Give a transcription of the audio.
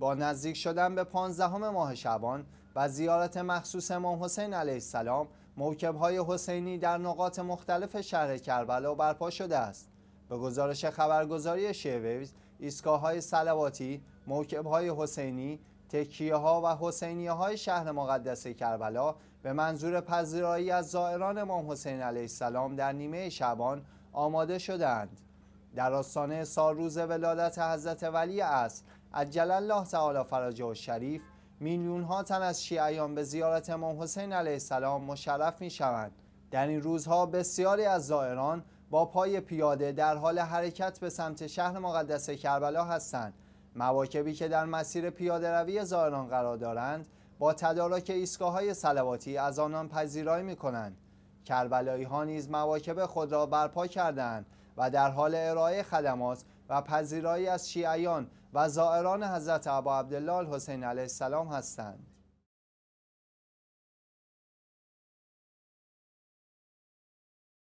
با نزدیک شدن به پانزدهم ماه شبان و زیارت مخصوص امام حسین علیه السلام موکب های حسینی در نقاط مختلف شهر کربلا برپا شده است. به گزارش خبرگزاری شیویز، ایستگاه های سلواتی، موکب های حسینی، تکیه ها و حسینی های شهر مقدس کربلا به منظور پذیرایی از زائران امام حسین علیه السلام در نیمه شبان آماده شدند. در آستانه روز ولادت حضرت ولی است، عجل الله تعالی فرج و شریف میلیون ها تن از شیعیان به زیارت امام حسین علیه السلام مشرف می شوند. در این روزها بسیاری از زائران با پای پیاده در حال حرکت به سمت شهر مقدس کربلا هستند. مواکبی که در مسیر پیاده روی زائران قرار دارند با تدارک ایستگاه های سلواتی از آنان پذیرایی می کنند. کربلایی ها نیز مواکب خود را برپا کردند و در حال ارائه خدمات و پذیرایی از شیعیان و زائران حضرت عبا عبدالله حسین علیه السلام هستند